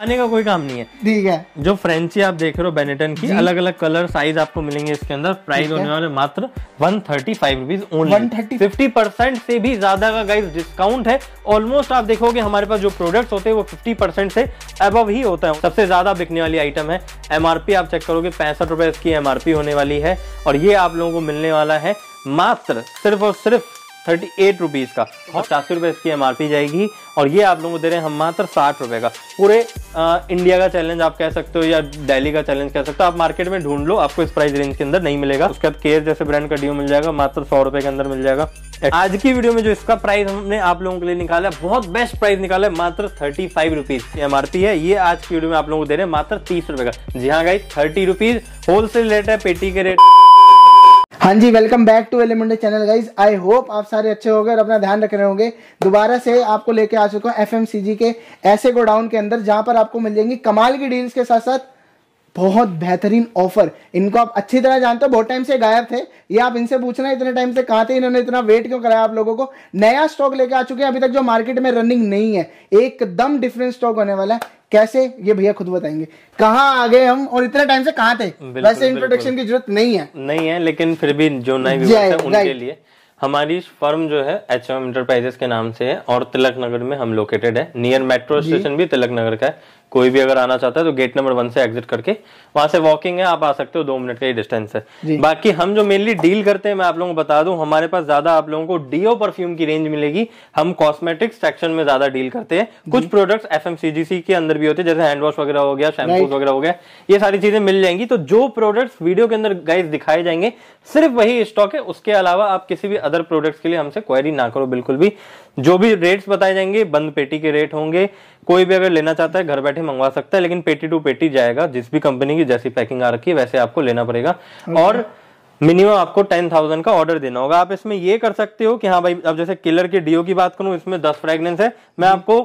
पाने का कोई काम नहीं है ठीक है जो फ्रेंची आप देख रहे हो बेनेटन की अलग अलग कलर साइज आपको मिलेंगे इसके अंदर प्राइस होने वाले मात्र one thirty five rupees only fifty percent से भी ज्यादा का गाइस डिस्काउंट है ऑलमोस्ट आप देखोगे हमारे पास जो प्रोडक्ट्स होते हैं वो फिफ्टी परसेंट से अबव ही होता है सबसे ज्यादा बिकने वाली आइटम है एमआरपी आप चेक करोगे पैंसठ रुपए इसकी एमआरपी होने वाली है और ये आप लोगों को मिलने वाला है मात्र सिर्फ और सिर्फ थर्टी एट रुपीज़ का पचासी रुपए इसकी एम जाएगी और ये आप लोगों को दे रहे हैं हम मात्र साठ रुपए का पूरे आ, इंडिया का चैलेंज आप कह सकते हो या दिल्ली का चैलेंज कह सकते हो आप मार्केट में ढूंढ लो आपको इस प्राइस रेंज के अंदर नहीं मिलेगा उसके बाद केयर जैसे ब्रांड का ड्यू मिल जाएगा मात्र सौ रुपए के अंदर मिल जाएगा आज की वीडियो में जो इसका प्राइस हमने आप लोगों के लिए निकाला है बहुत बेस्ट प्राइस निकाला है मात्र थर्टी फाइव रुपीज एम है ये आज की वीडियो में आप लोगों को दे रहे हैं मात्र तीस रुपए का जी हाँ गाई थर्टी रुपीज होलसेल रेट है पेटी के रेट हाँ जी welcome back to elementary channel guys I hope आप सारे अच्छे होंगे और अपना ध्यान रख रहे होंगे दोबारा से आपको लेके आ चुका हूँ एफ के ऐसे गोडाउन के अंदर जहां पर आपको मिल जाएंगी कमाल की डील्स के साथ साथ बहुत बेहतरीन ऑफर इनको आप अच्छी तरह जानते हो बहुत टाइम से गायब थे ये आप इनसे पूछना इतने टाइम से कहाँ थे इन्होंने इतना वेट क्यों कराया आप लोगों को नया स्टॉक लेके आ चुके हैं अभी तक जो मार्केट में रनिंग नहीं है एकदम डिफरेंट स्टॉक होने वाला है कैसे ये भैया खुद बताएंगे कहाँ आ गए हम और इतने टाइम से कहाँ थे वैसे इंट्रोडक्शन की जरूरत नहीं है नहीं है लेकिन फिर भी जो नए उनके लिए हमारी फर्म जो है एच एम इंटरप्राइजेस के नाम से है और तिलक नगर में हम लोकेटेड है नियर मेट्रो स्टेशन भी तिलक नगर का है कोई भी अगर आना चाहता है तो गेट नंबर वन से एग्जिट करके वहां से वॉकिंग है आप आ सकते हो दो मिनट का ही डिस्टेंस है बाकी हम जो मेनली डील करते हैं मैं आप लोगों को बता दूं हमारे पास ज्यादा आप लोगों को डीओ परफ्यूम की रेंज मिलेगी हम कॉस्मेटिक्स सेक्शन में ज्यादा डील करते हैं कुछ प्रोडक्ट्स एफ के अंदर भी होते हैं जैसे हैंड वॉश वगैरह हो गया शैम्पूज वगैरह हो गया ये सारी चीजें मिल जाएंगी तो जो प्रोडक्ट्स वीडियो के अंदर गाइज दिखाए जाएंगे सिर्फ वही स्टॉक है उसके अलावा आप किसी भी अदर प्रोडक्ट्स के लिए हमसे क्वेरी ना करो बिल्कुल भी जो भी रेट्स बताए जाएंगे बंद पेटी के रेट होंगे कोई भी अगर लेना चाहता है घर बैठे मंगवा सकता है लेकिन पेटी टू पेटी जाएगा जिस भी कंपनी की जैसी पैकिंग आ रखी है वैसे आपको लेना पड़ेगा और मिनिमम आपको टेन थाउजेंड का ऑर्डर देना होगा आप इसमें ये कर सकते हो कि हाँ भाई अब जैसे किलर के डीओ की बात करूं इसमें दस फ्रेगनेंस है मैं हम्म। आपको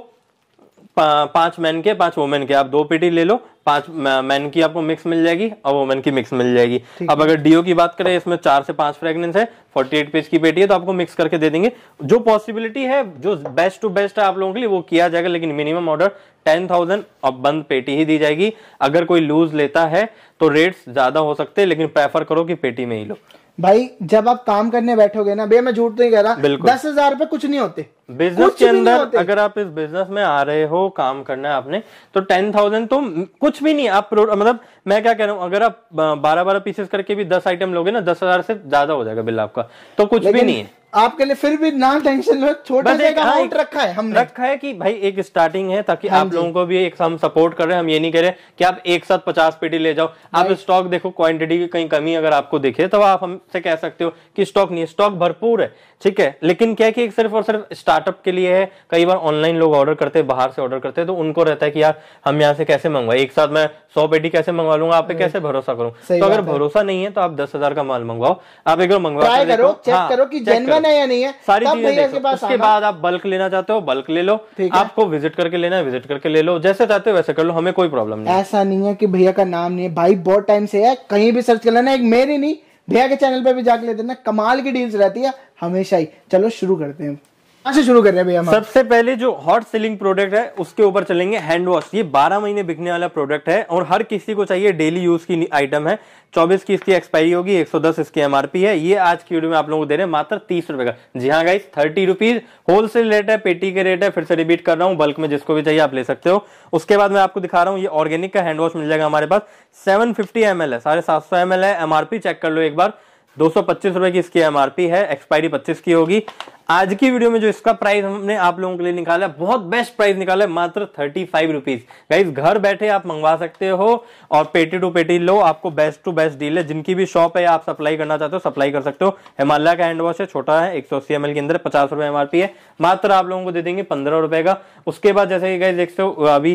पांच मैन के पांच वोमेन के आप दो पेटी ले लो पांच मैन की आपको मिक्स मिल जाएगी और वोमेन की मिक्स मिल जाएगी अब अगर डीओ की बात करें इसमें चार से पांच फ्रेगनेंस है 48 पेज की पेटी है तो आपको मिक्स करके दे देंगे जो पॉसिबिलिटी है जो बेस्ट टू बेस्ट है आप लोगों के लिए वो किया जाएगा लेकिन मिनिमम ऑर्डर टेन थाउजेंड और बंद पेटी ही दी जाएगी अगर कोई लूज लेता है तो रेट्स ज्यादा हो सकते हैं लेकिन प्रेफर करो कि पेटी में ही लो भाई जब आप काम करने बैठोगे ना भैया मैं झूठ तो नहीं कह रहा दस हजार रूपए कुछ नहीं होते बिजनेस के अंदर अगर आप इस बिजनेस में आ रहे हो काम करना है आपने तो टेन थाउजेंड तो कुछ भी नहीं आप मतलब मैं क्या कह रहा हूँ अगर आप बारह बारह पीसेस करके भी दस आइटम लोगे ना दस हजार से ज्यादा हो जाएगा बिल आपका तो कुछ भी नहीं है आपके लिए फिर भी ना टेंशन लो छोटा सा अमाउंट हाँ, रखा है हमने रखा है कि भाई एक स्टार्टिंग है ताकि हाँ आप लोगों को भी एक हम सपोर्ट कर रहे हैं हम ये नहीं कह रहे कि आप एक साथ पचास पेटी ले जाओ आप स्टॉक देखो क्वांटिटी की कहीं कमी अगर आपको दिखे तो आप हमसे कह सकते हो कि स्टॉक नहीं है स्टॉक भरपूर है ठीक है लेकिन क्या है कि एक सिर्फ और सिर्फ स्टार्टअप के लिए है कई बार ऑनलाइन लोग ऑर्डर करते हैं बाहर से ऑर्डर करते हैं तो उनको रहता है कि यार हम यहाँ से कैसे मंगवाए एक साथ मैं सौ पेटी कैसे मंगवा लूंगा आप पे कैसे भरोसा करूँ तो अगर भरोसा नहीं है तो आप दस हजार का माल मंगवाओ आप एक बार मंगवा करो चेक हाँ, करो कि जेनवन नया नहीं है सारी चीजें उसके बाद आप बल्क लेना चाहते हो बल्क ले लो आपको विजिट करके लेना है विजिट करके ले लो जैसे चाहते हो वैसे कर लो हमें कोई प्रॉब्लम नहीं ऐसा नहीं है कि भैया का नाम नहीं है भाई बहुत टाइम से है कहीं भी सर्च कर लेना एक मेरी नहीं भैया के चैनल पे भी जाके ले देना कमाल की डील्स रहती है हमेशा ही चलो शुरू करते हैं से शुरू कर रहे हैं भैया सबसे पहले जो हॉट सेलिंग प्रोडक्ट है उसके ऊपर चलेंगे हैंड वॉश ये 12 महीने बिकने वाला प्रोडक्ट है और हर किसी को चाहिए डेली यूज की आइटम है 24 की इसकी एक्सपायरी होगी 110 इसकी एमआरपी है ये आज की वीडियो में आप लोगों को दे रहे हैं मात्र तीस रुपए का जी हाँ guys thirty rupees wholesale rate है पेटी के रेट है फिर से रिपीट कर रहा हूँ बल्क में जिसको भी चाहिए आप ले सकते हो उसके बाद मैं आपको दिखा रहा हूँ ये ऑर्गेनिक का हैंड वॉश मिल जाएगा हमारे पास सेवन फिफ्टी है साढ़े सात सौ है एमआरपी चेक कर लो एक बार दो सौ रुपए की इसकी एमआरपी है एक्सपायरी 25 की होगी आज की वीडियो में जो इसका प्राइस हमने आप लोगों के लिए निकाला है बहुत बेस्ट प्राइस निकाला है मात्र थर्टी फाइव रुपीज गाइज घर बैठे आप मंगवा सकते हो और पेटी टू पेटी लो आपको बेस्ट टू बेस्ट डील है जिनकी भी शॉप है आप सप्लाई करना चाहते हो सप्लाई कर सकते हो हिमालय का हैंड वॉश है छोटा है एक सौ अस्सी के अंदर पचास रुपए एमआरपी है मात्र आप लोगों को दे देंगे पंद्रह रुपए का उसके बाद जैसे कि गाइज देखते हो अभी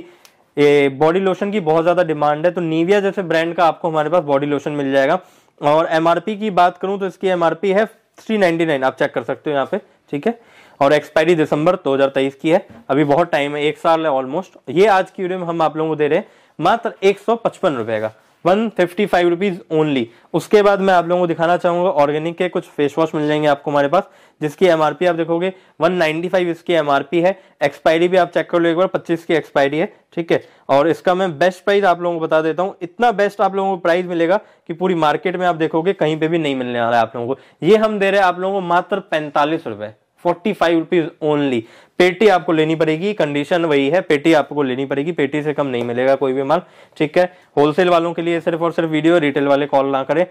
ये बॉडी लोशन की बहुत ज्यादा डिमांड है तो नीविया जैसे ब्रांड का आपको हमारे पास बॉडी लोशन मिल जाएगा और एमआरपी की बात करूं तो इसकी एमआरपी है 399 आप चेक कर सकते हो यहाँ पे ठीक है और एक्सपायरी दिसंबर 2023 की है अभी बहुत टाइम है एक साल है ऑलमोस्ट ये आज की वीडियो में हम आप लोगों को दे रहे हैं मात्र एक सौ का one fifty five rupees only उसके बाद मैं आप लोगों को दिखाना चाहूंगा ऑर्गेनिक के कुछ फेस वॉश मिल जाएंगे आपको हमारे पास जिसकी एमआरपी आप देखोगे वन नाइनटी फाइव इसकी एमआरपी है एक्सपायरी भी आप चेक कर लो एक बार पच्चीस की एक्सपायरी है ठीक है और इसका मैं बेस्ट प्राइस आप लोगों को बता देता हूँ इतना बेस्ट आप लोगों को प्राइस मिलेगा कि पूरी मार्केट में आप देखोगे कहीं पे भी नहीं मिलने वाला है आप लोगों को ये हम दे रहे हैं आप लोगों को मात्र पैंतालीस रुपए फोर्टी फाइव रुपीज ओनली पेटी आपको लेनी पड़ेगी कंडीशन वही है पेटी आपको लेनी पड़ेगी पेटी से कम नहीं मिलेगा कोई भी माल ठीक है होलसेल वालों के लिए सिर्फ और सिर्फ वीडियो रिटेल वाले कॉल ना करें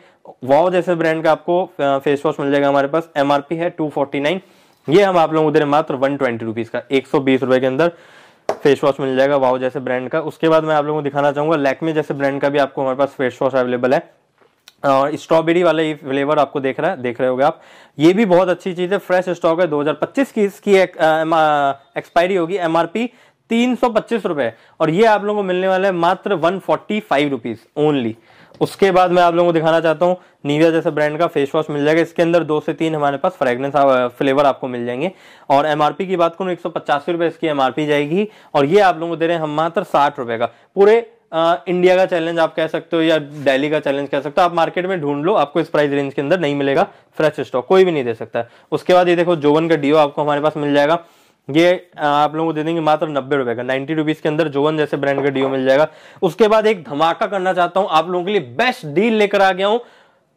वाव जैसे ब्रांड का आपको फेस वॉश मिल जाएगा हमारे पास एमआरपी है टू फोर्टी नाइन ये हम आप लोग उधर मात्र वन ट्वेंटी रुपीज का एक सौ बीस रुपए के अंदर फेस वॉश मिल जाएगा वाव जैसे ब्रांड का उसके बाद मैं आप लोगों को दिखाना चाहूंगा लैकमे जैसे ब्रांड का भी आपको हमारे पास फेस वॉश अवेलेबल है और स्ट्रॉबेरी वाला ये फ्लेवर आपको देख रहा है देख रहे होगे आप ये भी बहुत अच्छी चीज़ है फ्रेश स्टॉक है 2025 की इसकी एक्सपायरी होगी एमआरपी तीन सौ पच्चीस रुपए और ये आप लोगों को मिलने वाला है मात्र one forty five rupees only उसके बाद मैं आप लोगों को दिखाना चाहता हूँ नीविया जैसे ब्रांड का फेस वॉश मिल जाएगा इसके अंदर दो से तीन हमारे पास फ्रेग्रेंस फ्लेवर आपको मिल जाएंगे और एमआरपी की बात करूँ एक सौ पचासी रुपये इसकी एमआरपी जाएगी और ये आप लोगों को दे रहे हैं हम मात्र साठ रुपए का पूरे आ, इंडिया का चैलेंज आप कह सकते हो या दिल्ली का चैलेंज कह सकते हो आप मार्केट में ढूंढ लो आपको इस प्राइस रेंज के अंदर नहीं मिलेगा फ्रेश स्टॉक कोई भी नहीं दे सकता है उसके बाद ये देखो जोवन का डीओ आपको हमारे पास मिल जाएगा ये आप लोगों को दे देंगे मात्र नब्बे रुपए का नाइनटी रुपीज के अंदर जोवन जैसे ब्रांड का डीओ मिल जाएगा उसके बाद एक धमाका करना चाहता हूं आप लोगों के लिए बेस्ट डील लेकर आ गया हूं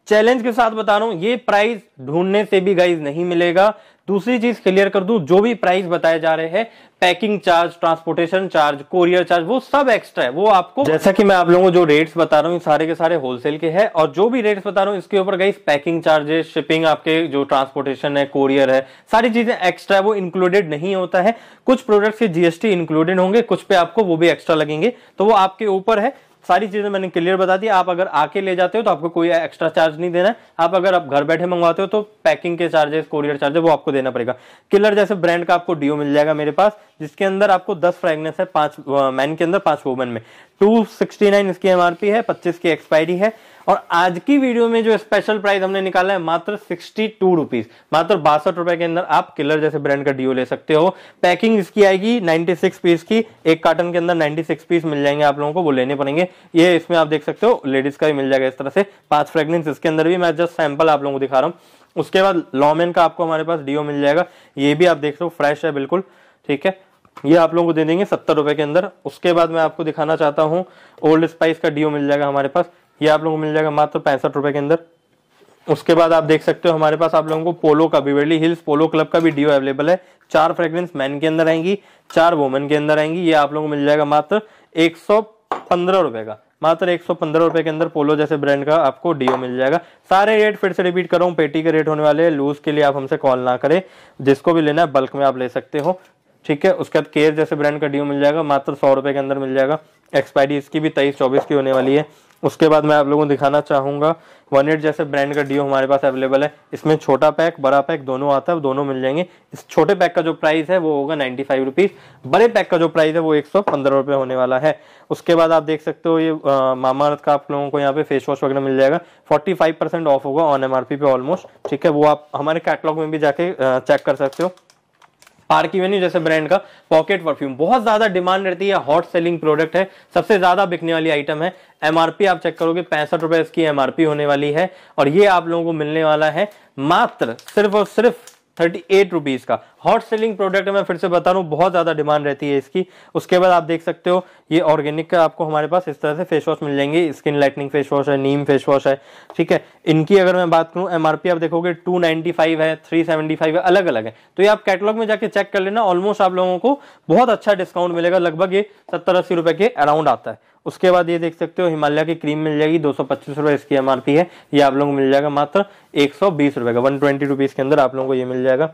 चैलेंज के साथ बता रहा हूं ये प्राइस ढूंढने से भी गाइज नहीं मिलेगा दूसरी चीज क्लियर कर दू जो भी प्राइस बताए जा रहे हैं packing charge transportation charge courier charge वो सब एक्स्ट्रा है वो आपको जैसा कि मैं आप लोगों को जो रेट्स बता रहा हूँ सारे के सारे होलसेल के हैं और जो भी रेट्स बता रहा हूँ इसके ऊपर गई पैकिंग चार्जेस शिपिंग आपके जो ट्रांसपोर्टेशन है कोरियर है सारी चीजें एक्स्ट्रा है वो इंक्लूडेड नहीं होता है कुछ प्रोडक्ट्स के जीएसटी इंक्लूडेड होंगे कुछ पे आपको वो भी एक्स्ट्रा लगेंगे तो वो आपके ऊपर है सारी चीजें मैंने क्लियर बता दी आप अगर आके ले जाते हो तो आपको कोई एक्स्ट्रा चार्ज नहीं देना है आप अगर आप घर बैठे मंगवाते हो तो पैकिंग के चार्जेस कोरियर चार्जेस वो आपको देना पड़ेगा किलर जैसे ब्रांड का आपको डीओ मिल जाएगा मेरे पास जिसके अंदर आपको दस फ्रेगनेंस है पांच मैन के अंदर पांच वोमेन में टू इसकी एमआरपी है पच्चीस की एक्सपायरी है और आज की वीडियो में जो स्पेशल प्राइस हमने निकाला है मात्र सिक्सटी टू रुपीज मात्र बासठ रुपए के अंदर आप किलर जैसे ब्रांड का डीओ ले सकते हो पैकिंग इसकी आएगी 96 पीस की एक कार्टन के अंदर 96 पीस मिल जाएंगे आप लोगों को वो लेने पड़ेंगे ये इसमें आप देख सकते हो लेडीज का भी मिल जाएगा इस तरह से पांच फ्रेगनेंस इसके अंदर भी मैं जस्ट सैंपल आप लोगों को दिखा रहा हूँ उसके बाद लॉमेन का आपको हमारे पास डीओ मिल जाएगा ये भी आप देख रहे हो फ्रेश है बिल्कुल ठीक है ये आप लोगों को दे देंगे सत्तर रुपए के अंदर उसके बाद मैं आपको दिखाना चाहता हूँ ओल्ड स्पाइस का डीओ मिल जाएगा हमारे पास ये आप लोगों को मिल जाएगा मात्र पैंसठ रुपए के अंदर उसके बाद आप देख सकते हो हमारे पास आप लोगों को पोलो का भी हिल्स पोलो क्लब का भी डीओ अवेलेबल है चार फ्रेग्रेंस मैन के अंदर आएंगी चार वोमेन के अंदर आएंगी ये आप लोगों को मिल जाएगा मात्र एक सौ पंद्रह रुपए का मात्र एक सौ पंद्रह रुपए के अंदर पोलो जैसे ब्रांड का आपको डीओ मिल जाएगा सारे रेट फिर से रिपीट करो पेटी के रेट होने वाले हैं लूज के लिए आप हमसे कॉल ना करें जिसको भी लेना है बल्क में आप ले सकते हो ठीक है उसके बाद केयर जैसे ब्रांड का डीओ मिल जाएगा मात्र सौ रुपए के अंदर मिल जाएगा एक्सपायरी इसकी भी तेईस चौबीस की होने वाली है उसके बाद मैं आप लोगों को दिखाना चाहूंगा वन एट जैसे ब्रांड का डीओ हमारे पास अवेलेबल है इसमें छोटा पैक बड़ा पैक दोनों आता है दोनों मिल जाएंगे इस छोटे पैक का जो प्राइस है वो होगा नाइन्टी फाइव रुपीज बड़े पैक का जो प्राइस है वो एक सौ पंद्रह रुपए होने वाला है उसके बाद आप देख सकते हो ये मामा अर्थ का आप लोगों को यहाँ पे फेस वॉश वगैरह मिल जाएगा फोर्टी फाइव परसेंट ऑफ होगा ऑन एम पे ऑलमोस्ट ठीक है वो आप हमारे कैटलॉग में भी जाके चेक कर सकते हो पार्की वेन्यू जैसे ब्रांड का पॉकेट परफ्यूम बहुत ज्यादा डिमांड रहती है हॉट सेलिंग प्रोडक्ट है सबसे ज्यादा बिकने वाली आइटम है एमआरपी आप चेक करोगे पैंसठ रुपए इसकी एमआरपी होने वाली है और ये आप लोगों को मिलने वाला है मात्र सिर्फ और सिर्फ थर्टी एट रुपीज़ का हॉट सेलिंग प्रोडक्ट मैं फिर से बता रहा हूँ बहुत ज़्यादा डिमांड रहती है इसकी उसके बाद आप देख सकते हो ये ऑर्गेनिक का आपको हमारे पास इस तरह से फेस वॉश मिल जाएंगे स्किन लाइटनिंग फेस वॉश है नीम फेस वॉश है ठीक है इनकी अगर मैं बात करूँ एम आप देखोगे टू है थ्री है अलग अलग है तो ये आप कैटलॉग में जाके चेक कर लेना ऑलमोस्ट आप लोगों को बहुत अच्छा डिस्काउंट मिलेगा लगभग ये सत्तर अस्सी रुपए के अराउंड आता है उसके बाद ये देख सकते हो हिमालय की क्रीम मिल जाएगी दो सौ पच्चीस इसकी एम है ये आप लोगों को मिल जाएगा मात्र एक सौ बीस का वन ट्वेंटी के अंदर आप लोगों को ये मिल जाएगा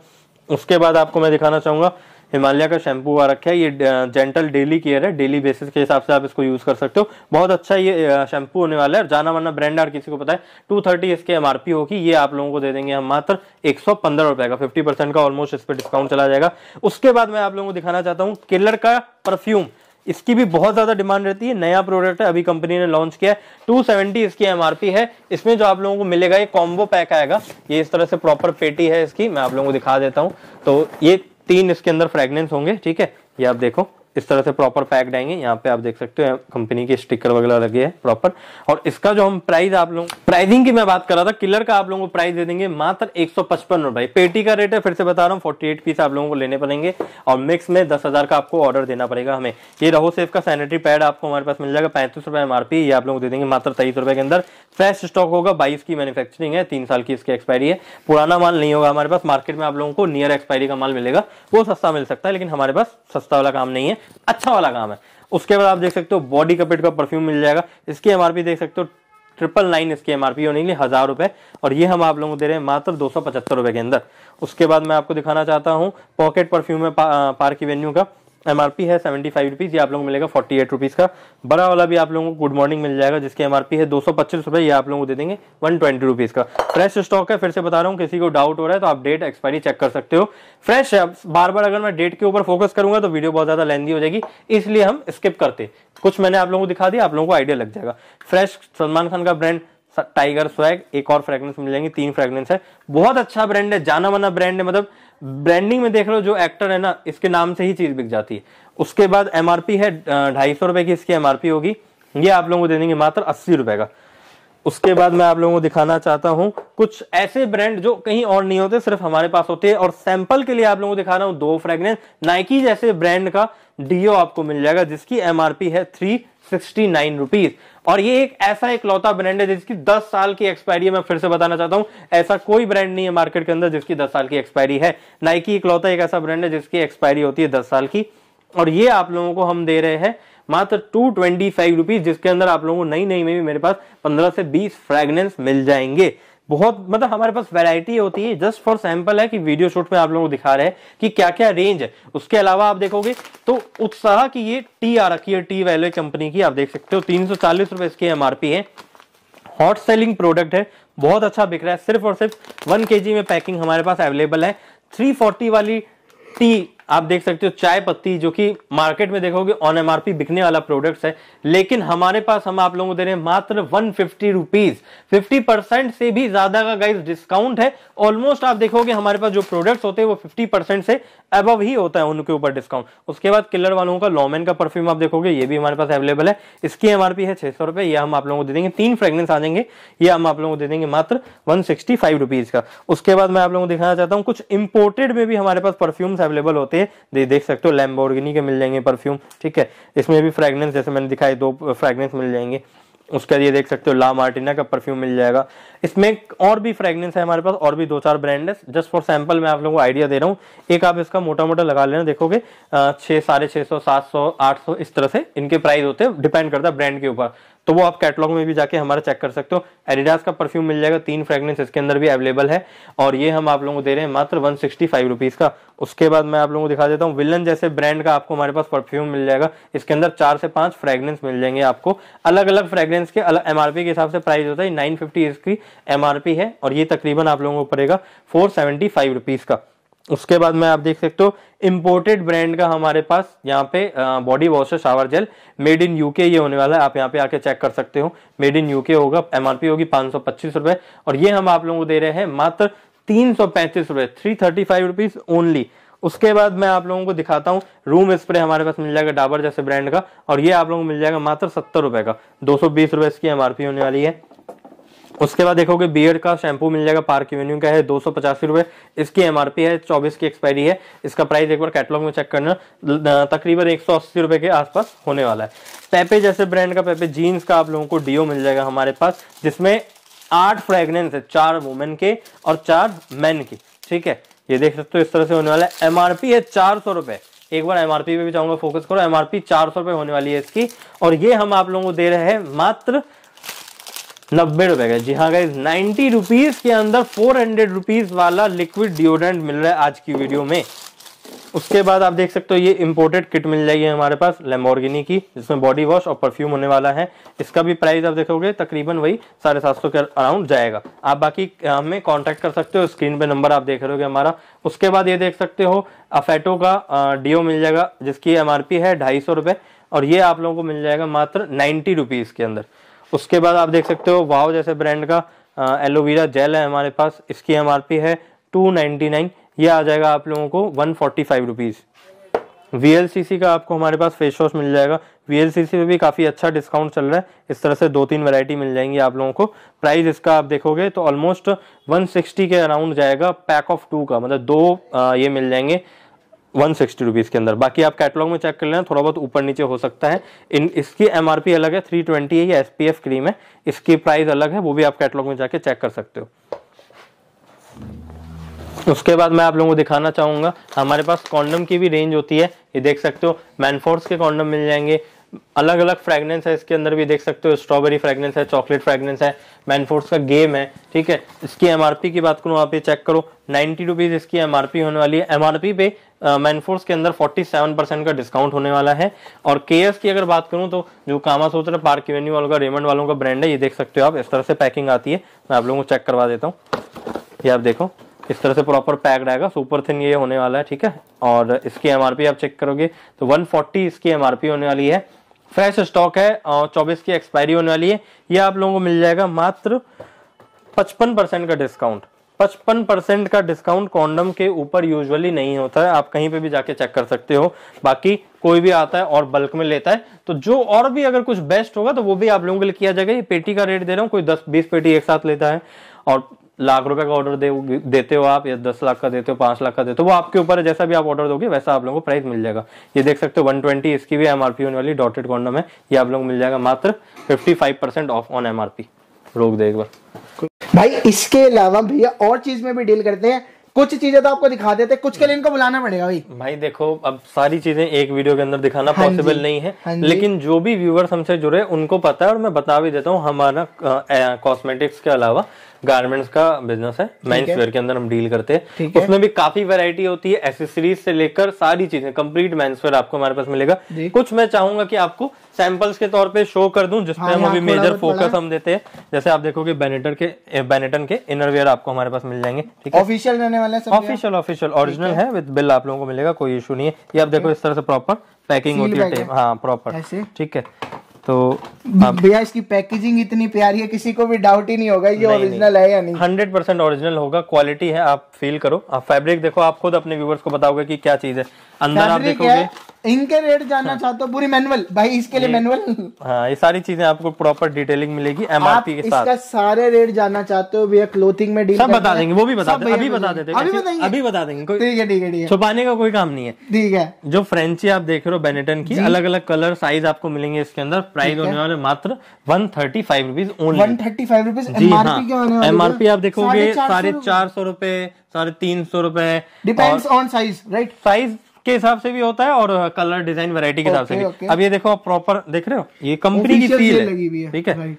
उसके बाद आपको मैं दिखाना चाहूंगा हिमालय का शैम्पू आ रखा है ये जेंटल डेली केयर है डेली बेसिस के हिसाब से आप इसको यूज कर सकते हो बहुत अच्छा ये शैम्पू होने वाला है जाना माना ब्रांड हर किसी को पता है टू थर्टी इसके एमआरपी होगी ये आप लोगों को दे देंगे हम मात्र एक सौ पंद्रह रुपए का फिफ्टी परसेंट का ऑलमोस्ट इस पर डिस्काउंट चला जाएगा उसके बाद मैं आप लोगों को दिखाना चाहता हूँ किलर का परफ्यूम इसकी भी बहुत ज़्यादा डिमांड रहती है नया प्रोडक्ट है अभी कंपनी ने लॉन्च किया है सेवेंटी इसकी एमआरपी है इसमें जो आप लोगों को मिलेगा ये कॉम्बो पैक आएगा ये इस तरह से प्रॉपर पेटी है इसकी मैं आप लोगों को दिखा देता हूँ तो ये तीन इसके अंदर फ्रेगनेंस होंगे ठीक है ये आप देखो इस तरह से प्रॉपर पैक्ड आएंगे यहाँ पे आप देख सकते हो कंपनी के स्टिकर वगैरह लगे हैं प्रॉपर और इसका जो हम प्राइस आप लोग प्राइसिंग की मैं बात कर रहा था किलर का आप लोगों को प्राइस दे देंगे मात्र एक सौ पचपन रुपए पेटी का रेट है फिर से बता रहा हूँ फोर्टी एट पीस आप लोगों को लेने पड़ेंगे और मिक्स में दस हजार का आपको ऑर्डर देना पड़ेगा हमें ये रहो सेफ का सैनिटरी पैड आपको हमारे पास मिल जाएगा पैंतीस रुपए एमआरपी ये आप लोग दे देंगे मात्र तेईस रुपए के अंदर फ्रेश स्टॉक होगा बाईस की मैन्युफैक्चरिंग है तीन साल की इसकी एक्सपायरी है पुराना माल नहीं होगा हमारे पास मार्केट में आप लोगों को नियर एक्सपायरी का माल मिलेगा वो सस्ता मिल सकता है लेकिन हमारे पास सस्ता वाला काम नहीं है अच्छा वाला काम है उसके बाद आप देख सकते हो बॉडी कपेट का परफ्यूम मिल जाएगा इसकी एमआरपी देख सकते हो ट्रिपल नाइन इसकी एम आर होने के लिए हज़ार रुपए और ये हम आप लोगों को दे रहे हैं मात्र दो सौ पचहत्तर रुपए के अंदर उसके बाद मैं आपको दिखाना चाहता हूँ पॉकेट परफ्यूम है पा, पार्क वेन्यू का एम है सेवेंटी फाइव रुपीज़ ये आप लोगों को मिलेगा फोर्टी एट रुपीज़ का बड़ा वाला भी आप लोगों को गुड मॉर्निंग मिल जाएगा जिसके एम है दो सौ पच्चीस रुपये ये आप लोगों को दे देंगे वन ट्वेंटी रुपीज़ का फ्रेश स्टॉक है फिर से बता रहा हूँ किसी को डाउट हो रहा है तो आप डेट एक्सपायरी चेक कर सकते हो फ्रेश है बार बार अगर मैं डेट के ऊपर फोकस करूंगा तो वीडियो बहुत ज़्यादा लेंदी हो जाएगी इसलिए हम स्किप करते कुछ मैंने आप लोगों को दिखा दिया आप लोगों को आइडिया लग जाएगा फ्रेश सलमान खान का ब्रांड टाइगर स्वैग एक और फ्रेग्रेंस मिल जाएंगे तीन फ्रेग्रेंस है बहुत अच्छा ब्रांड है जाना माना ब्रांड है मतलब ब्रांडिंग में देख लो जो एक्टर है ना इसके नाम से ही चीज बिक जाती है उसके बाद एमआरपी है ढाई सौ रुपए की इसकी एमआरपी होगी ये आप लोगों को दे देंगे मात्र अस्सी रुपए का उसके बाद मैं आप लोगों को दिखाना चाहता हूं कुछ ऐसे ब्रांड जो कहीं और नहीं होते सिर्फ हमारे पास होते हैं और सैंपल के लिए आप लोगों को दिखा रहा हूं दो फ्रेग्रेंस नाइकी जैसे ब्रांड का डीओ आपको मिल जाएगा जिसकी एमआरपी है थ्री सिक्सटी नाइन रुपीज और ये एक ऐसा इकलौता ब्रांड है जिसकी 10 साल की एक्सपायरी है मैं फिर से बताना चाहता हूँ ऐसा कोई ब्रांड नहीं है मार्केट के अंदर जिसकी 10 साल की एक्सपायरी है नाइकी इकलौता एक ऐसा ब्रांड है जिसकी एक्सपायरी होती है 10 साल की और ये आप लोगों को हम दे रहे हैं मात्र टू ट्वेंटी फाइव रुपीज जिसके अंदर आप लोगों को नई नई में भी मेरे पास पंद्रह से बीस फ्रेगनेंस मिल जाएंगे बहुत मतलब हमारे पास वैरायटी होती है जस्ट फॉर सैंपल है कि वीडियो शूट में आप लोगों को दिखा रहे हैं कि क्या क्या रेंज है उसके अलावा आप देखोगे तो उत्साह की ये टी आ रखी है टी वैल्यू कंपनी की आप देख सकते हो तीन सौ चालीस रुपए इसकी एमआरपी है हॉट सेलिंग प्रोडक्ट है बहुत अच्छा बिक रहा है सिर्फ और सिर्फ वन के में पैकिंग हमारे पास अवेलेबल है थ्री फोर्टी वाली टी आप देख सकते हो चाय पत्ती जो कि मार्केट में देखोगे ऑन एमआरपी बिकने वाला प्रोडक्ट्स है लेकिन हमारे पास हम आप लोगों को दे रहे हैं मात्र one fifty rupees fifty percent से भी ज्यादा का गाइस डिस्काउंट है ऑलमोस्ट आप देखोगे हमारे पास जो प्रोडक्ट्स होते हैं वो फिफ्टी परसेंट से अबव ही होता है उनके ऊपर डिस्काउंट उसके बाद किलर वालों का लॉमेन का परफ्यूम आप देखोगे ये भी हमारे पास अवेलेबल है इसकी एमआरपी है छह सौ रुपए ये हम आप लोगों को दे देंगे तीन फ्रेग्रेंस आ जाएंगे ये हम आप लोगों को दे देंगे मात्र वन सिक्सटी फाइव रुपीज का उसके बाद मैं आप लोगों को दिखाना चाहता हूँ कुछ इंपोर्टेड में भी हमारे पास परफ्यूम्स अवेलेबल होते हैं सकते हैं देख सकते हो लैम्बोर्गिनी के मिल जाएंगे परफ्यूम ठीक है इसमें भी फ्रेगनेंस जैसे मैंने दिखाई दो फ्रेगनेंस मिल जाएंगे उसके लिए देख सकते हो ला मार्टिना का परफ्यूम मिल जाएगा इसमें और भी फ्रेगनेंस है हमारे पास और भी दो चार ब्रांड है जस्ट फॉर सैंपल मैं आप लोगों को आइडिया दे रहा हूँ एक आप इसका मोटा मोटा लगा लेना देखोगे छह साढ़े छह सौ सात सौ आठ सौ इस तरह से इनके प्राइस होते हैं डिपेंड करता है ब्रांड के ऊपर तो वो आप कैटलॉग में भी जाके हमारा चेक कर सकते हो एडिडास का परफ्यूम मिल जाएगा तीन फ्रेगनेंस इसके अंदर भी अवेलेबल है और ये हम आप लोगों को दे रहे हैं मात्र वन सिक्सटी फाइव का उसके बाद मैं आप लोगों को दिखा देता हूँ विलन जैसे ब्रांड का आपको हमारे पास परफ्यूम मिल जाएगा इसके अंदर चार से पांच फ्रेगनेंस मिल जाएंगे आपको अलग अलग फ्रेगनेंस के अलग एम के हिसाब से प्राइस होता है नाइन फिफ्टी इसकी एम है और ये तकरीबन आप लोगों को पड़ेगा फोर सेवेंटी फाइव का उसके बाद में आप देख सकते हो इम्पोर्टेड ब्रांड का हमारे पास यहाँ पे बॉडी वॉश और shower gel made in UK ये होने वाला है आप यहाँ पे आके चेक कर सकते हो मेड इन यूके होगा एमआरपी होगी पांच सौ पच्चीस रुपए और ये हम आप लोगों को दे रहे हैं मात्र तीन सौ पैंतीस रुपए three thirty five rupees only उसके बाद मैं आप लोगों को दिखाता हूँ रूम स्प्रे हमारे पास मिल जाएगा डाबर जैसे ब्रांड का और ये आप लोगों को मिल जाएगा मात्र सत्तर रुपए का दो सौ बीस रुपए इसकी एमआरपी होने वाली है उसके बाद देखोगे बियर्ड का शैम्पू मिल जाएगा पार्क एवेन्यू का है दो सौ पचासी रुपए इसकी एमआरपी है चौबीस की एक्सपायरी है इसका प्राइस एक बार कैटलॉग में चेक करना तकरीबन एक सौ अस्सी रुपए के आसपास होने वाला है पेपे जैसे ब्रांड का पेपे जीन्स का आप लोगों को डीओ मिल जाएगा हमारे पास जिसमें आठ फ्रेगनेंस है चार वुमेन के और चार मैन की ठीक है ये देख सकते हो इस तरह से होने वाला है एमआरपी है चार सौ रुपये एक बार एमआरपी पे भी चाहूंगा फोकस करो एमआरपी चार सौ रुपये होने वाली है इसकी और ये हम आप लोगों को दे रहे हैं मात्र नब्बे रुपए का जी हाँ गाइज नाइन्टी रुपीज के अंदर फोर हंड्रेड रुपीज वाला लिक्विड डिओडेंट मिल रहा है आज की वीडियो में उसके बाद आप देख सकते हो ये इम्पोर्टेड किट मिल जाएगी हमारे पास लेम्बोर्गिनी की जिसमें बॉडी वॉश और परफ्यूम होने वाला है इसका भी प्राइस आप देखोगे तकरीबन वही साढ़े सात सौ के अराउंड जाएगा आप बाकी हमें कांटेक्ट कर सकते हो स्क्रीन पे नंबर आप देख रहे हो हमारा उसके बाद ये देख सकते हो अफेटो का डीओ मिल जाएगा जिसकी एम है ढाई और ये आप लोगों को मिल जाएगा मात्र नाइन्टी के अंदर उसके बाद आप देख सकते हो वाव जैसे ब्रांड का एलोवेरा जेल है हमारे पास इसकी एम है टू ये आ जाएगा आप लोगों को वन फोर्टी फाइव रुपीज़ का आपको हमारे पास फेस वॉश मिल जाएगा वी में भी काफ़ी अच्छा डिस्काउंट चल रहा है इस तरह से दो तीन वैरायटी मिल जाएंगी आप लोगों को प्राइस इसका आप देखोगे तो ऑलमोस्ट 160 के अराउंड जाएगा पैक ऑफ टू का मतलब दो आ, ये मिल जाएंगे वन सिक्सटी रुपीज़ के अंदर बाकी आप कैटलॉग में चेक कर लेना थोड़ा बहुत ऊपर नीचे हो सकता है इन इसकी एम अलग है थ्री ट्वेंटी है या एस क्रीम है इसकी प्राइस अलग है वो भी आप कैटलॉग में जाके चेक कर सकते हो उसके बाद मैं आप लोगों को दिखाना चाहूँगा हमारे पास कॉन्डम की भी रेंज होती है ये देख सकते हो मैनफोर्स के कॉन्डम मिल जाएंगे अलग अलग फ्रेगनेंस है इसके अंदर भी देख सकते हो स्ट्रॉबेरी फ्रेगनेंस है चॉकलेट फ्रेगनेंस है मैनफोर्स का गेम है ठीक है इसकी एमआरपी की बात करूँ आप ये चेक करो नाइन्टी रुपीज़ इसकी एमआरपी होने वाली है एमआरपी पे मैनफोर्स के अंदर 47 परसेंट का डिस्काउंट होने वाला है और के की अगर बात करूँ तो जो कामा सोत्र पार्क एवेन्यू वालों का रेमंड वालों का ब्रांड है ये देख सकते हो आप इस तरह से पैकिंग आती है मैं आप लोगों को चेक करवा देता हूँ ये आप देखो इस तरह से प्रॉपर पैक रहेगा सुपर थिन ये होने वाला है ठीक है और इसकी एमआरपी आप चेक करोगे तो 140 इसकी एमआरपी होने वाली है फ्रेश स्टॉक है चौबीस की एक्सपायरी होने वाली है ये आप लोगों को मिल जाएगा मात्र पचपन परसेंट का डिस्काउंट पचपन परसेंट का डिस्काउंट कॉन्डम के ऊपर यूजुअली नहीं होता है आप कहीं पे भी जाके चेक कर सकते हो बाकी कोई भी आता है और बल्क में लेता है तो जो और भी अगर कुछ बेस्ट होगा तो वो भी आप लोगों के लिए किया जाएगा ये पेटी का रेट दे रहा हूँ कोई दस बीस पेटी एक साथ लेता है और लाख रुपए का ऑर्डर दे, देते हो आप या दस लाख का देते हो पांच लाख का देते हो तो वो आपके ऊपर है जैसा भी आप ऑर्डर दोगे वैसा आप लोगों को प्राइस मिल जाएगा ये देख सकते हो 120 इसकी भी एमआरपी होने वाली डॉटेड कॉर्नर में ये आप लोग मिल जाएगा मात्र 55 परसेंट ऑफ ऑन एमआरपी रोक दे एक बार भाई इसके अलावा भैया और चीज में भी डील करते हैं कुछ चीजें तो आपको दिखा देते कुछ के लिए इनको बुलाना पड़ेगा भाई भाई देखो अब सारी चीजें एक वीडियो के अंदर दिखाना हाँ पॉसिबल नहीं है हाँ लेकिन जो भी व्यूवर्स हमसे जुड़े उनको पता है और मैं बता भी देता हूँ हमारा कॉस्मेटिक्स के अलावा गारमेंट्स का बिजनेस है मेंस वेयर के अंदर हम डील करते हैं उसमें भी काफी वैरायटी होती है एसेसरीज से लेकर सारी चीजें कंप्लीट मेंस वेयर आपको हमारे पास मिलेगा कुछ मैं चाहूंगा कि आपको सैंपल्स के तौर पे शो कर दूं जिसमें हाँ, हम अभी मेजर हाँ, फोकस हम देते हैं जैसे आप देखोगे बेनेटर के बेनेटन के इनरवेयर आपको हमारे पास मिल जाएंगे ठीक है ऑफिशियल रहने वाले ऑफिशियल ऑफिशियल ओरिजिनल है विद बिल आप लोगों को मिलेगा कोई इशू नहीं है ये आप देखो इस तरह से प्रॉपर पैकिंग होती है हाँ प्रॉपर ठीक है तो भैया इसकी पैकेजिंग इतनी प्यारी है किसी को भी डाउट ही नहीं होगा ये ओरिजिनल है या नहीं हंड्रेड परसेंट ओरिजिनल होगा क्वालिटी है आप फील करो आप फैब्रिक देखो आप खुद अपने व्यूवर्स को बताओगे कि क्या चीज है अंदर आप देखोगे इनके रेट जानना हाँ। चाहते हो पूरी मैनुअल भाई इसके लिए मैनुअल हाँ ये सारी चीजें आपको प्रॉपर डिटेलिंग मिलेगी एम आर पी के साथ इसका सारे रेट जानना चाहते हो भैया क्लोथिंग में डील सब बता देंगे वो भी बता देंगे अभी बता देते अभी अभी बता देंगे ठीक है ठीक है ठीक है छुपाने का कोई काम नहीं है ठीक है जो फ्रेंची आप देख रहे हो बेनेटन की अलग अलग कलर साइज आपको मिलेंगे इसके अंदर प्राइस होने वाले मात्र one thirty five rupees only one thirty five rupees M R P आप देखोगे साढ़े चार सौ रूपये साढ़े तीन सौ रूपये depends on size right size के हिसाब से भी होता है और कलर डिजाइन वैरायटी के हिसाब से भी अब ये देखो प्रॉपर देख रहे हो ये कंपनी की सील है ठीक है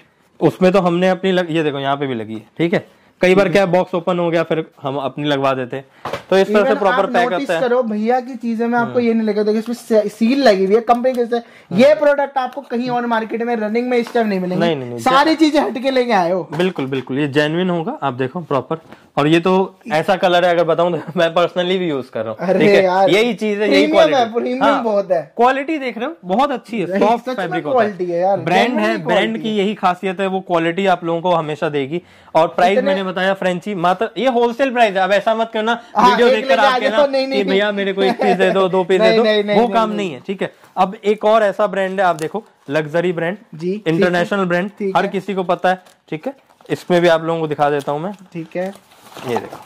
उसमें तो हमने अपनी लग, ये देखो यहाँ पे भी लगी है ठीक है कई बार क्या बॉक्स ओपन हो गया फिर हम अपनी लगवा देते तो इस तरह से प्रॉपर पैक करते हैं करो भैया की चीजें में आपको हाँ। ये नहीं लगेगा देखिए इसमें सील लगी हुई है कंपनी जैसे हाँ। ये प्रोडक्ट आपको कहीं और मार्केट में रनिंग में इस टाइम नहीं मिलेंगे नहीं, नहीं, सारी चीजें हटके लेके आए हो बिल्कुल बिल्कुल ये जेनुइन होगा आप देखो प्रॉपर और ये तो ऐसा कलर है अगर बताऊं तो मैं पर्सनली भी यूज कर रहा हूँ ठीक है यही चीज है यही क्वालिटी हाँ, बहुत है क्वालिटी देख रहे हो बहुत अच्छी है सॉफ्ट फैब्रिक क्वालिटी है यार ब्रांड है ब्रांड की यही खासियत है वो क्वालिटी आप लोगों को हमेशा देगी और प्राइस मैंने बताया फ्रेंची मात्र ये होलसेल प्राइस है अब ऐसा मत करना हाँ, वीडियो देखकर आपके ना तो कि भैया मेरे को एक पीस दे दो दो पीस दे दो वो काम नहीं है ठीक है अब एक और ऐसा ब्रांड है आप देखो लग्जरी ब्रांड जी इंटरनेशनल ब्रांड हर किसी को पता है ठीक है इसमें भी आप लोगों को दिखा देता हूँ मैं ठीक है ये देखो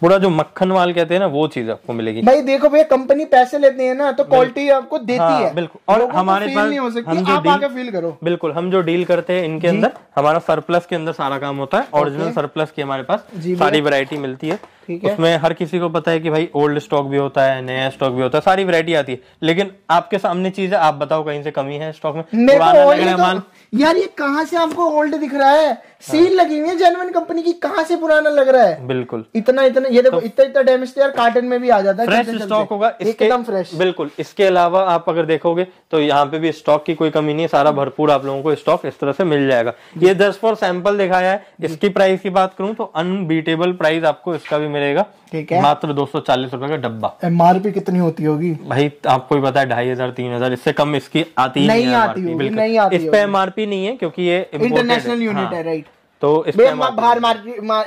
पूरा जो मक्खन वाल कहते हैं ना वो चीज आपको मिलेगी भाई देखो भैया कंपनी पैसे लेती है ना तो क्वालिटी आपको देती हाँ, है बिल्कुल और हमारे पास नहीं हो सकती हम जो आप फील करो बिल्कुल हम जो डील करते हैं इनके अंदर हमारा सरप्लस के अंदर सारा काम होता है ओरिजिनल सरप्लस की हमारे पास सारी वैरायटी मिलती है ठीक है उसमें हर किसी को पता है कि भाई ओल्ड स्टॉक भी होता है नया स्टॉक भी होता है सारी वरायटी आती है लेकिन आपके सामने चीज है आप बताओ कहीं से कमी है स्टॉक में पुराना तो, यार ये कहाँ से आपको ओल्ड दिख रहा है सील हाँ। लगी हुई है जेनवन कंपनी की कहाँ से पुराना लग रहा है बिल्कुल इतना इतना ये देखो तो इतना इतना डैमेज तो यार कार्टन में भी आ जाता है फ्रेश स्टॉक होगा एकदम फ्रेश बिल्कुल इसके अलावा आप अगर देखोगे तो यहाँ पे भी स्टॉक की कोई कमी नहीं है सारा भरपूर आप लोगों को स्टॉक इस तरह से मिल जाएगा ये दस फॉर सैंपल दिखाया है इसकी प्राइस की बात करूँ तो अनबीटेबल प्राइस आपको इसका भी मिल मिलेगा ठीक है मात्र दो सौ चालीस रूपए का डब्बा एम आर पी कितनी होती होगी भाई आपको भी पता है ढाई हजार तीन हजार इससे कम इसकी आती नहीं आती होगी नहीं आती इस पे एम आर पी नहीं है क्योंकि ये इंटरनेशनल यूनिट है राइट हाँ। तो इस पे बाहर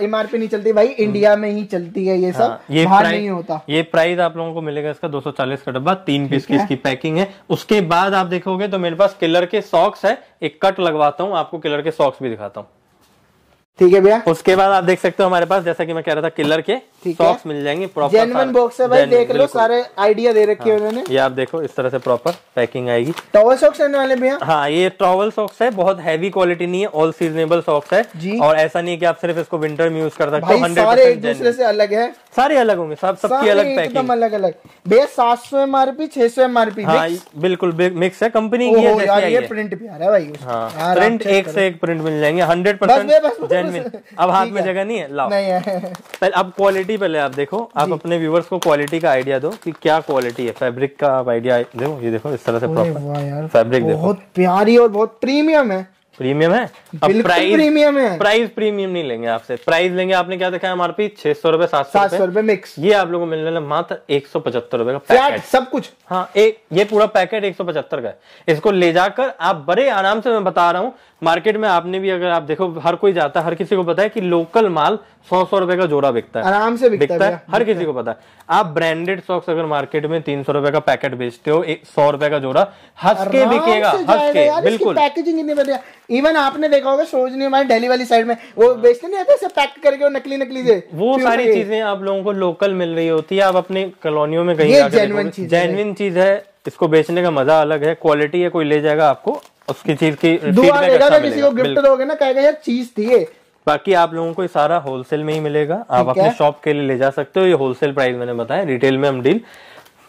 एमआरपी नहीं चलती भाई इंडिया हम्म। में ही चलती है ये सब हाँ, ये बाहर नहीं होता ये प्राइस आप लोगों को मिलेगा इसका 240 का डब्बा तीन पीस की इसकी पैकिंग है उसके बाद आप देखोगे तो मेरे पास किलर के सॉक्स है एक कट लगवाता हूँ आपको किलर के सॉक्स भी दिखाता हूँ ठीक है भैया उसके बाद आप देख सकते हो हमारे पास जैसा कि मैं कह रहा था किलर के सॉक्स मिल जाएंगे प्रॉपर जेनुअन बॉक्स है भाई देख लो सारे आइडिया दे रखे हाँ। हैं उन्होंने ये आप देखो इस तरह से प्रॉपर पैकिंग आएगी टॉवल सॉक्स रहने वाले भैया हाँ ये टॉवल सॉक्स है बहुत हैवी क्वालिटी नहीं है ऑल सीजनेबल सॉक्स है और ऐसा नहीं है की आप सिर्फ इसको विंटर में यूज कर सकते हो हंड्रेड एक दूसरे से अलग है सारे अलग होंगे सब सबकी अलग पैकिंग अलग अलग भैया सात सौ एम आर पी छह सौ एम आर पी हाँ बिल्कुल मिक्स है कंपनी की प्रिंट भी आ रहा है भाई हाँ, प्रिंट एक से एक प्रिंट मिल जाएंगे हंड्रेड परसेंट हैंड में अब हाथ में जगह नहीं है लाओ नहीं है पहले अब क्वालिटी पहले आप देखो आप अपने व्यूवर्स को क्वालिटी का आइडिया दो कि क्या क्वालिटी है फैब्रिक का आप आइडिया देखो ये देखो इस तरह से प्रॉपर फैब्रिक देखो बहुत प्यारी और बहुत प्रीमियम है प्रीमियम है अब प्राइस प्रीमियम है प्राइस प्रीमियम नहीं लेंगे आपसे प्राइस लेंगे आपने क्या देखा है एमआरपी छह सौ रूपये सात सौ रूपये मिक्स ये आप लोगों को मिलने वाला मात्र एक सौ पचहत्तर रूपये का पैकेट सब कुछ हाँ एक ये पूरा पैकेट एक सौ पचहत्तर का है इसको ले जाकर आप बड़े आराम से मैं बता रहा हूँ मार्केट में आपने भी अगर आप देखो हर कोई जाता है हर किसी को पता है कि लोकल माल सौ सौ रुपए का जोड़ा बिकता है आराम से बिकता, बिकता है हर किसी को पता है आप ब्रांडेड सॉक्स अगर मार्केट में तीन सौ रुपए का पैकेट बेचते हो एक सौ रुपए का जोड़ा हंस के बिकेगा हंस के बिल्कुल पैकेजिंग इतनी बढ़िया इवन आपने देखा होगा सोजनी ने हमारे दिल्ली वाली साइड में वो बेचते नहीं आते पैक करके नकली नकली से वो सारी चीजें आप लोगों को लोकल मिल रही होती है आप अपने कॉलोनियों में कहीं जेनविन चीज है इसको बेचने का मजा अलग है क्वालिटी है कोई ले जाएगा आपको उसकी चीज की अच्छा किसी को गिफ्ट दोगे ना कहेगा यार चीज थी बाकी आप लोगों को ये सारा होलसेल में ही मिलेगा आप अपने शॉप के लिए ले जा सकते हो ये होलसेल प्राइस मैंने बताया रिटेल में हम डील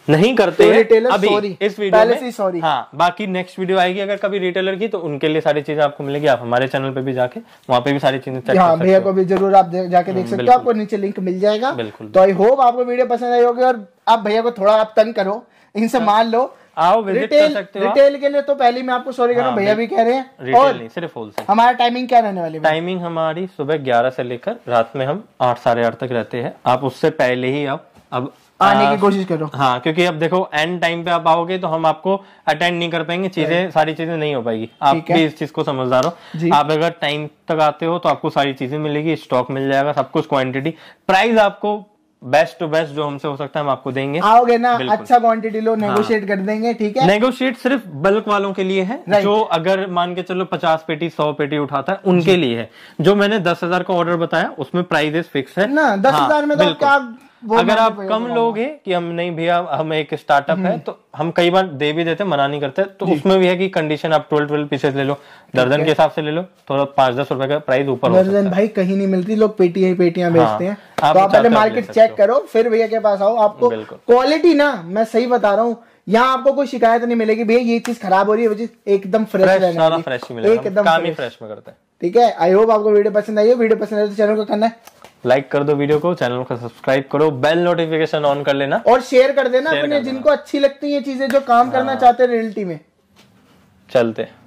नहीं करते तो हैं अभी इस वीडियो में हाँ बाकी नेक्स्ट वीडियो आएगी अगर कभी रिटेलर की तो उनके लिए सारी चीजें आपको मिलेगी आप हमारे चैनल पे भी जाके वहाँ पे भी सारी चीजें चेक हाँ, भैया को भी जरूर आप जाके देख हम्म, सकते हो आपको नीचे लिंक मिल जाएगा बिल्कुल तो आई होप आपको वीडियो पसंद आई होगी और आप भैया को थोड़ा आप तंग करो इनसे हाँ। मान लो आओ विजिट कर सकते हो रिटेल के लिए तो पहले मैं आपको सॉरी हाँ, भैया हाँ, भी कह रहे हैं रिटेल नहीं सिर्फ होलसेल हमारा टाइमिंग क्या रहने वाली टाइमिंग हमारी सुबह ग्यारह से लेकर रात में हम आठ साढ़े आठ तक रहते हैं आप उससे पहले ही आप अब आने आ, की कोशिश करो हाँ क्योंकि अब देखो एंड टाइम पे आप आओगे तो हम आपको अटेंड नहीं कर पाएंगे चीजें सारी चीजें नहीं हो पाएगी आप भी इस चीज को समझदार हो आप अगर टाइम तक आते हो तो आपको सारी चीजें मिलेगी स्टॉक मिल जाएगा सब कुछ क्वांटिटी प्राइस आपको बेस्ट टू बेस्ट जो हमसे हो सकता है हम आपको देंगे आओगे ना अच्छा क्वांटिटी लो नेगोशिएट हाँ। कर देंगे ठीक है नेगोशिएट सिर्फ बल्क वालों के लिए है जो अगर मान के चलो पचास पेटी सौ पेटी उठाता है उनके लिए है जो मैंने दस हजार का ऑर्डर बताया उसमें प्राइजेस फिक्स है ना दस हाँ, हजार हाँ, में तो क्या अगर आप कम लोग हैं कि हम नहीं भैया हम एक स्टार्टअप है हम्म। तो हम कई बार दे भी देते मना नहीं करते तो उसमें भी है कि कंडीशन आप ट्वेल्व ट्वेल्व पीसेस ले लो दर्जन के हिसाब से ले लो थोड़ा पांच दस रुपए का प्राइस ऊपर दर्जन भाई कहीं नहीं मिलती लोग पेटिया ही पेटियां हाँ, बेचते हैं तो आप पहले मार्केट चेक करो फिर भैया के पास आओ आपको क्वालिटी ना मैं सही बता रहा हूँ यहाँ आपको कोई शिकायत नहीं मिलेगी भैया ये चीज खराब हो रही है एकदम फ्रेश एकदम फ्रेश में करते हैं ठीक है आई होप आपको वीडियो पसंद आई हो वीडियो पसंद आए तो चैनल को करना है लाइक कर दो वीडियो को चैनल को सब्सक्राइब करो बेल नोटिफिकेशन ऑन कर लेना और शेयर कर देना अपने जिनको अच्छी लगती है चीजें जो काम करना हाँ। चाहते हैं रियलिटी में चलते